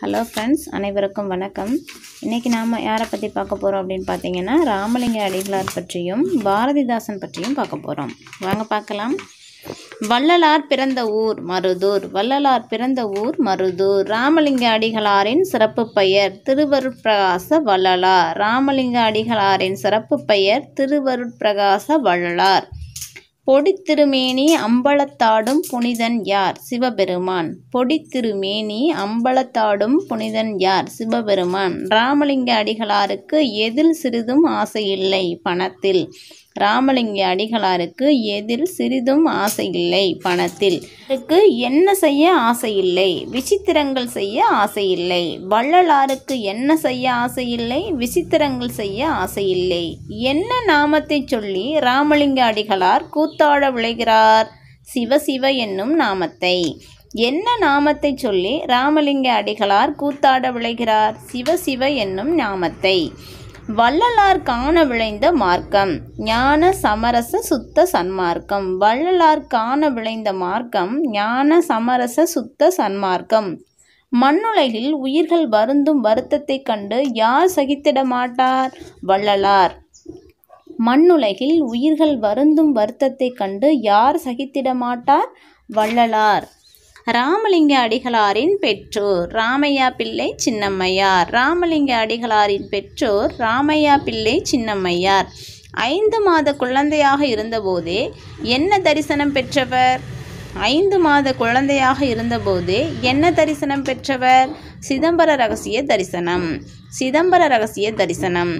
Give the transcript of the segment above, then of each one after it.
hello friends அனைவருக்கும் வணக்கம் இன்றைக்கி நாம் யாரை பற்றி பார்க்க போகிறோம் அப்படின்னு பார்த்தீங்கன்னா ராமலிங்க அடிகளார் பற்றியும் பாரதிதாசன் பற்றியும் பார்க்க போகிறோம் வாங்க பார்க்கலாம் வள்ளலார் பிறந்த ஊர் மருதூர் வள்ளலார் பிறந்த ஊர் மருதூர் ராமலிங்க அடிகளாரின் சிறப்பு பெயர் திருவருட்பிரகாச வள்ளலார் ராமலிங்க அடிகளாரின் சிறப்பு பெயர் திருவருட்பிரகாச வள்ளலார் பொடித்திருமேனி அம்பலத்தாடும் புனிதன் யார் சிவபெருமான் பொடித்திருமேனி அம்பலத்தாடும் புனிதன் யார் சிவபெருமான் ராமலிங்க அடிகளாருக்கு எதில் சிறிதும் ஆசையில்லை பணத்தில் ராமலிங்க அடிகளாருக்கு எதில் சிறிதும் ஆசை இல்லை பணத்தில் அவருக்கு என்ன செய்ய ஆசை இல்லை விசித்திரங்கள் செய்ய ஆசை இல்லை வள்ளலாருக்கு என்ன செய்ய ஆசை இல்லை விசித்திரங்கள் செய்ய ஆசை இல்லை என்ன நாமத்தை சொல்லி ராமலிங்க அடிகளார் கூத்தாட விளைகிறார் சிவசிவ என்னும் நாமத்தை என்ன நாமத்தை சொல்லி ராமலிங்க அடிகளார் கூத்தாட விளைகிறார் சிவசிவ என்னும் நாமத்தை வள்ளலார் காண விளைந்த மார்க்கம் ஞான சமரச சுத்த சன்மார்க்கம் வள்ளலார் காண விளைந்த மார்க்கம் ஞான சமரச சுத்த சன்மார்க்கம் மண்ணுலகில் உயிர்கள் வருந்தும் வருத்தத்தைக் கண்டு யார் சகித்திட மாட்டார் வள்ளலார் மண்ணுலகில் உயிர்கள் வருந்தும் வருத்தத்தை கண்டு யார் சகித்திட மாட்டார் வள்ளலார் ராமலிங்க அடிகளாரின் பெற்றோர் ராமையா பிள்ளை சின்னம்மையார் ராமலிங்க அடிகளாரின் பெற்றோர் ராமையா பிள்ளை சின்னம்மையார் ஐந்து மாத குழந்தையாக இருந்தபோதே என்ன தரிசனம் பெற்றவர் ஐந்து மாத குழந்தையாக இருந்தபோது என்ன தரிசனம் பெற்றவர் சிதம்பர ரகசிய தரிசனம் சிதம்பர ரகசிய தரிசனம்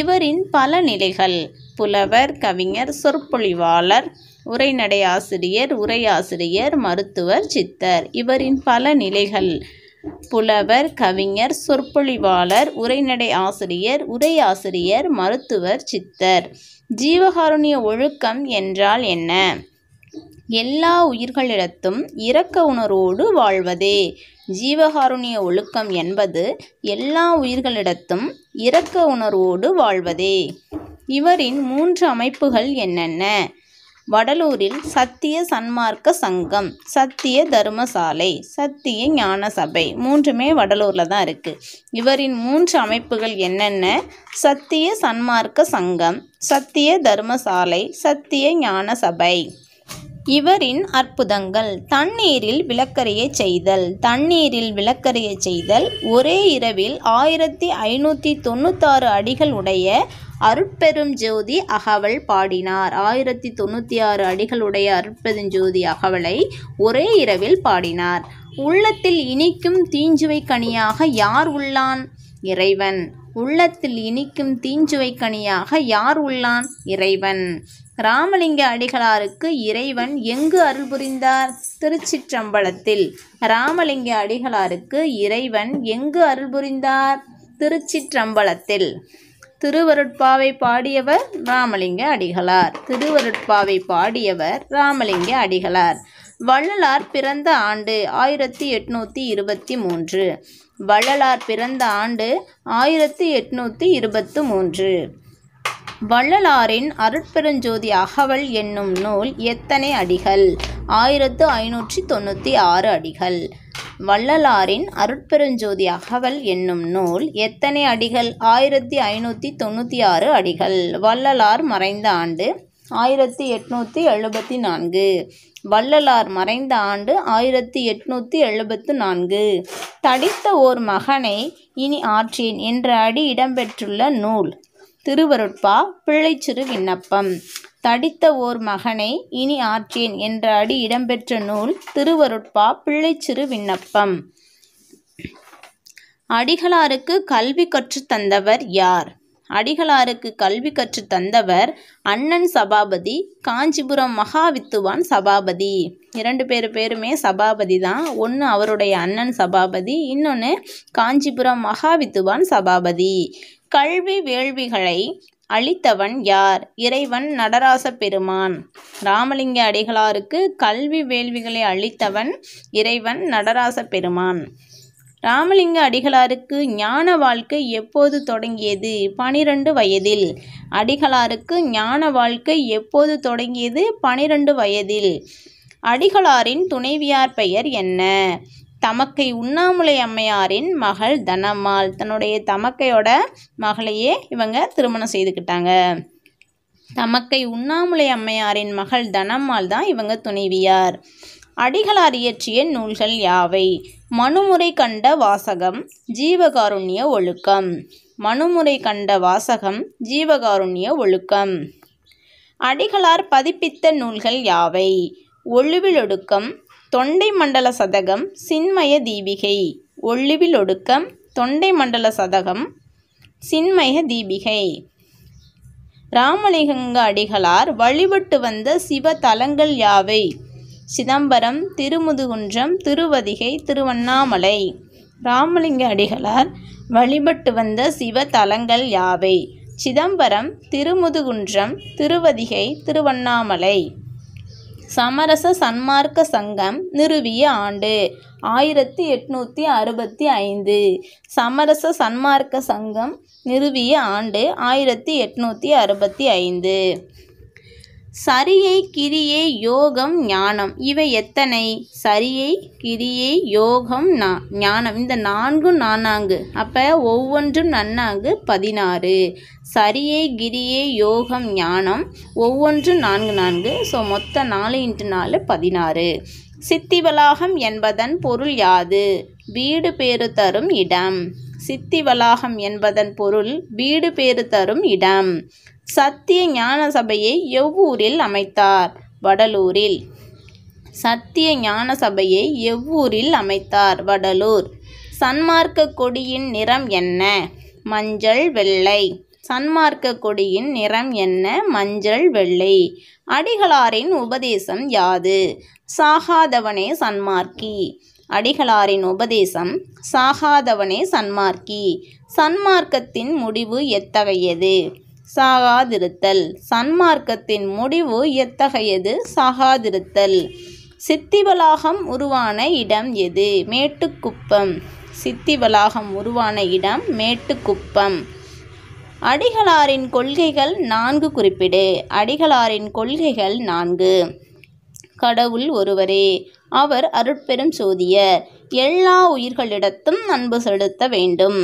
இவரின் பல நிலைகள் புலவர் கவிஞர் சொற்பொழிவாளர் உரைநடை ஆசிரியர் உரையாசிரியர் மருத்துவர் சித்தர் இவரின் பல நிலைகள் புலவர் கவிஞர் சொற்பொழிவாளர் உரைநடை ஆசிரியர் உரையாசிரியர் மருத்துவர் சித்தர் ஜீவகாருண்ய ஒழுக்கம் என்றால் என்ன எல்லா உயிர்களிடத்தும் இரக்க உணர்வோடு வாழ்வதே ஜீவகாருண்ய ஒழுக்கம் என்பது எல்லா உயிர்களிடத்தும் இரக்க உணர்வோடு வாழ்வதே இவரின் மூன்று அமைப்புகள் என்னென்ன வடலூரில் சத்திய சன்மார்க்க சங்கம் சத்திய தர்மசாலை சத்திய ஞான சபை மூன்றுமே வடலூரில் தான் இருக்குது இவரின் மூன்று அமைப்புகள் என்னென்ன சத்திய சன்மார்க்க சங்கம் சத்திய தர்மசாலை சத்திய ஞான சபை இவரின் அற்புதங்கள் தண்ணீரில் விளக்கரையை செய்தல் தண்ணீரில் விளக்கரையை செய்தல் ஒரே இரவில் ஆயிரத்தி ஐநூற்றி தொண்ணூத்தாறு அடிகள் உடைய அருட்பெரும் ஜோதி அகவல் பாடினார் ஆயிரத்தி தொண்ணூற்றி ஆறு அடிகளுடைய ஜோதி அகவலை ஒரே இரவில் பாடினார் உள்ளத்தில் இனிக்கும் தீஞ்சுவை கனியாக யார் உள்ளான் இறைவன் உள்ளத்தில் இனிக்கும் தீஞ்சுவை கனியாக யார் உள்ளான் இறைவன் ராமலிங்க அடிகளாருக்கு இறைவன் எங்கு அருள் புரிந்தார் திருச்சிற்றம்பலத்தில் ராமலிங்க அடிகளாருக்கு இறைவன் எங்கு அருள் புரிந்தார் திருச்சிற்றம்பலத்தில் திருவருட்பாவை பாடியவர் ராமலிங்க அடிகளார் திருவருட்பாவை பாடியவர் ராமலிங்க அடிகளார் வள்ளலார் பிறந்த ஆண்டு ஆயிரத்தி எட்நூற்றி இருபத்தி மூன்று வள்ளலார் பிறந்த ஆண்டு ஆயிரத்தி எட்நூற்றி இருபத்து மூன்று வள்ளலாரின் அருட்பெருஞ்சோதி அகவல் என்னும் நூல் எத்தனை அடிகள் ஆயிரத்து ஐநூற்றி தொண்ணூற்றி ஆறு அடிகள் வள்ளலாரின் அருட்பெருஞ்சோதி அகவல் என்னும் நூல் எத்தனை அடிகள் ஆயிரத்தி ஐநூற்றி தொண்ணூற்றி ஆறு அடிகள் வள்ளலார் மறைந்த ஆண்டு ஆயிரத்தி எட்நூற்றி எழுபத்தி நான்கு வள்ளலார் மறைந்த ஆண்டு ஆயிரத்தி எட்நூற்றி எழுபத்து நான்கு தடித்த ஓர் மகனை இனி ஆற்றேன் என்ற அடி இடம்பெற்றுள்ள நூல் திருவருட்பா பிள்ளைச்சிறு விண்ணப்பம் தடித்த ஓர் மகனை இனி ஆற்றேன் என்ற அடி இடம்பெற்ற நூல் திருவருட்பா பிள்ளைச்சிறு விண்ணப்பம் அடிகளாருக்கு கல்வி தந்தவர் யார் அடிகளாருக்கு கல்வி கற்று தந்தவர் அண்ணன் சபாபதி காஞ்சிபுரம் மகாவித்துவான் சபாபதி இரண்டு பேர் பேருமே சபாபதி தான் ஒன்று அவருடைய அண்ணன் சபாபதி இன்னொன்று காஞ்சிபுரம் மகாவித்துவான் சபாபதி கல்வி வேள்விகளை அளித்தவன் யார் இறைவன் நடராச பெருமான் ராமலிங்க அடிகளாருக்கு கல்வி வேள்விகளை அளித்தவன் இறைவன் நடராச பெருமான் ராமலிங்க அடிகளாருக்கு ஞான வாழ்க்கை எப்போது தொடங்கியது பனிரெண்டு வயதில் அடிகளாருக்கு ஞான வாழ்க்கை எப்போது தொடங்கியது பனிரெண்டு வயதில் அடிகளாரின் துணைவியார் பெயர் என்ன தமக்கை உண்ணாமுலை அம்மையாரின் மகள் தனம்மாள் தன்னுடைய தமக்கையோட மகளையே இவங்க திருமணம் செய்துக்கிட்டாங்க தமக்கை உண்ணாமுலை அம்மையாரின் மகள் தனம்மாள் தான் இவங்க துணைவியார் அடிகளார் இயற்றிய நூல்கள் யாவை மனுமுறை கண்ட வாசகம் ஜீவகாருண்ய ஒழுக்கம் மனுமுறை கண்ட வாசகம் ஜீவகாருண்ய ஒழுக்கம் அடிகளார் பதிப்பித்த நூல்கள் யாவை ஒழுவிலொடுக்கம் தொண்டை மண்டல சதகம் சின்மய தீபிகை ஒள்ளிவில் ஒடுக்கம் தொண்டை மண்டல சதகம் சின்மய தீபிகை ராமலிங்கங்க அடிகளார் வழிபட்டு வந்த சிவ தலங்கள் யாவை சிதம்பரம் திருமுதுகுன்றம் திருவதிகை திருவண்ணாமலை ராமலிங்க அடிகளார் வழிபட்டு வந்த சிவ தலங்கள் யாவை சிதம்பரம் திருமுதுகுன்றம் திருவதிகை திருவண்ணாமலை சமரச சன்மார்க்க சங்கம் நிறுவிய ஆண்டு ஆயிரத்தி எட்நூற்றி அறுபத்தி ஐந்து சமரச சன்மார்க்க சங்கம் நிறுவிய ஆண்டு ஆயிரத்தி எட்நூற்றி அறுபத்தி ஐந்து சரியை கிரியை யோகம் ஞானம் இவை எத்தனை சரியை கிரியை யோகம் நா ஞானம் இந்த நான்கும் நானாங்கு அப்போ ஒவ்வொன்றும் நன்னாங்கு பதினாறு சரியை கிரியை யோகம் ஞானம் ஒவ்வொன்றும் நான்கு நான்கு ஸோ மொத்த நாலு இன்ட்டு நாலு பதினாறு வளாகம் என்பதன் பொருள் யாது வீடு பேறு தரும் இடம் சித்தி வளாகம் என்பதன் பொருள் வீடு பேறு தரும் இடம் சத்திய ஞான சபையை எவ்வூரில் அமைத்தார் வடலூரில் சத்திய ஞான சபையை எவ்வூரில் அமைத்தார் வடலூர் சன்மார்க்க கொடியின் நிறம் என்ன மஞ்சள் வெள்ளை சன்மார்க்க கொடியின் நிறம் என்ன மஞ்சள் வெள்ளை அடிகளாரின் உபதேசம் யாது சாகாதவனே சன்மார்க்கி அடிகளாரின் உபதேசம் சாகாதவனே சன்மார்க்கி சன்மார்க்கத்தின் முடிவு எத்தகையது சாகாதிருத்தல் சன்மார்க்கத்தின் முடிவு எத்தகையது சாகாதிருத்தல் சித்தி வளாகம் உருவான இடம் எது மேட்டுக்குப்பம் சித்தி வளாகம் உருவான இடம் மேட்டுக்குப்பம் அடிகளாரின் கொள்கைகள் நான்கு குறிப்பிடு அடிகளாரின் கொள்கைகள் நான்கு கடவுள் ஒருவரே அவர் அருட்பெரும் சோதியர் எல்லா உயிர்களிடத்தும் அன்பு செலுத்த வேண்டும்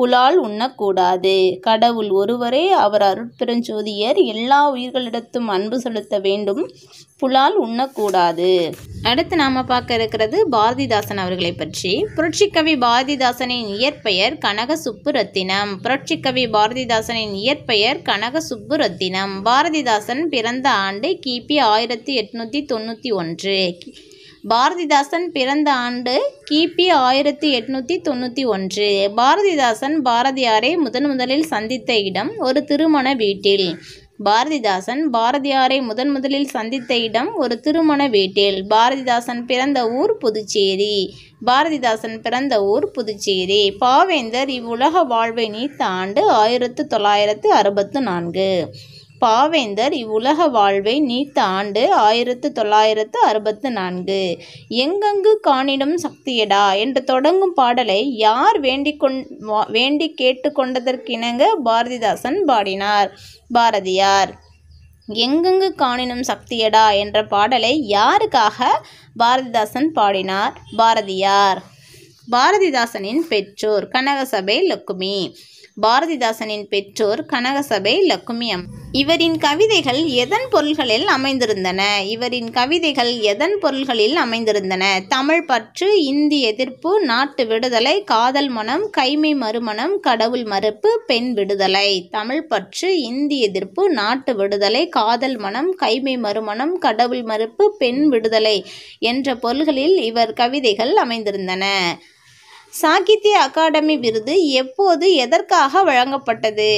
புலால் உண்ணக்கூடாது கடவுள் ஒருவரே அவர் அருட்பெருஞ்சோதியர் எல்லா உயிர்களிடத்தும் அன்பு செலுத்த வேண்டும் புலால் உண்ணக்கூடாது அடுத்து நாம் பார்க்க இருக்கிறது பாரதிதாசன் அவர்களை பற்றி புரட்சிக்கவி பாரதிதாசனின் இயற்பெயர் கனக சுப்புரத்தினம் புரட்சிக்கவி பாரதிதாசனின் இயற்பெயர் கனக சுப்புரத்தினம் பாரதிதாசன் பிறந்த ஆண்டு கிபி ஆயிரத்தி எட்நூற்றி தொண்ணூற்றி ஒன்று பாரதிதாசன் பிறந்த ஆண்டு கிபி ஆயிரத்தி எட்நூற்றி தொண்ணூற்றி ஒன்று பாரதிதாசன் பாரதியாரை முதன் முதலில் சந்தித்த இடம் ஒரு திருமண வீட்டில் பாரதிதாசன் பாரதியாரை முதன் முதலில் சந்தித்த இடம் ஒரு திருமண வீட்டில் பாரதிதாசன் பிறந்த ஊர் புதுச்சேரி பாரதிதாசன் பிறந்த ஊர் புதுச்சேரி பாவேந்தர் இவ்வுலக வாழ்வை நீத்த ஆண்டு ஆயிரத்து தொள்ளாயிரத்து அறுபத்து நான்கு பாவேந்தர் இவ்வுலக வாழ்வை நீத்த ஆண்டு ஆயிரத்து தொள்ளாயிரத்து அறுபத்து நான்கு எங்கெங்கு காணிடும் சக்தியடா என்று தொடங்கும் பாடலை யார் வேண்டிக் கொண் வேண்டி கேட்டுக்கொண்டதற்கிணங்க பாரதிதாசன் பாடினார் பாரதியார் எங்கெங்கு காணினும் சக்தியடா என்ற பாடலை யாருக்காக பாரதிதாசன் பாடினார் பாரதியார் பாரதிதாசனின் பெற்றோர் கனகசபை லக்குமி பாரதிதாசனின் பெற்றோர் கனகசபை லக்குமி அம் இவரின் கவிதைகள் எதன் பொருள்களில் அமைந்திருந்தன இவரின் கவிதைகள் எதன் பொருள்களில் அமைந்திருந்தன தமிழ் பற்று இந்தி எதிர்ப்பு நாட்டு விடுதலை காதல் மனம் கைமை மறுமணம் கடவுள் மறுப்பு பெண் விடுதலை தமிழ் பற்று இந்தி எதிர்ப்பு நாட்டு விடுதலை காதல் மனம் கைமை மறுமணம் கடவுள் மறுப்பு பெண் விடுதலை என்ற பொருள்களில் இவர் கவிதைகள் அமைந்திருந்தன சாகித்ய அகாடமி விருது எப்போது எதற்காக வழங்கப்பட்டது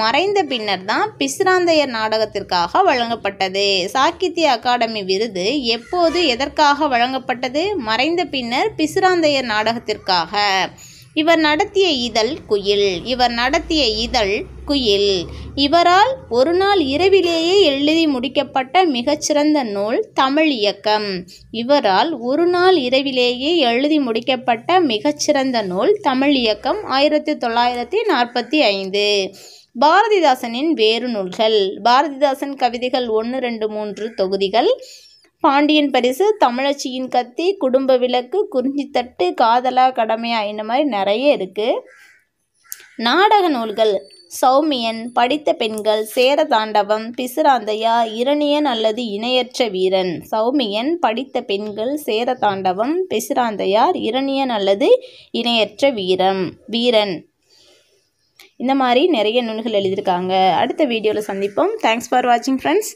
மறைந்த பின்னர் தான் பிஸ்ராந்தையர் நாடகத்திற்காக வழங்கப்பட்டது சாகித்ய அகாடமி விருது எப்போது எதற்காக வழங்கப்பட்டது மறைந்த பின்னர் பிஸ்ராந்தையர் நாடகத்திற்காக இவர் நடத்திய இதழ் குயில் இவர் நடத்திய இதழ் குயில் இவரால் ஒரு நாள் இரவிலேயே எழுதி முடிக்கப்பட்ட மிகச்சிறந்த நூல் தமிழ் இயக்கம் இவரால் ஒரு நாள் இரவிலேயே எழுதி முடிக்கப்பட்ட மிகச்சிறந்த நூல் தமிழ் இயக்கம் ஆயிரத்தி தொள்ளாயிரத்தி நாற்பத்தி ஐந்து பாரதிதாசனின் வேறு நூல்கள் பாரதிதாசன் கவிதைகள் ஒன்று ரெண்டு மூன்று தொகுதிகள் பாண்டியன் பரிசு தமிழச்சியின் கத்தி குடும்ப விளக்கு குறிஞ்சித்தட்டு காதலா கடமையா இந்த மாதிரி நிறைய இருக்குது நாடக நூல்கள் சௌமியன் படித்த பெண்கள் சேர தாண்டவம் பிசுராந்தையா இரணியன் அல்லது இணையற்ற வீரன் சௌமியன் படித்த பெண்கள் சேர தாண்டவம் பிசுராந்தையார் இரணியன் அல்லது இணையற்ற வீரம் வீரன் இந்த மாதிரி நிறைய நூல்கள் எழுதியிருக்காங்க அடுத்த வீடியோவில் சந்திப்போம் தேங்க்ஸ் ஃபார் வாட்சிங் ஃப்ரெண்ட்ஸ்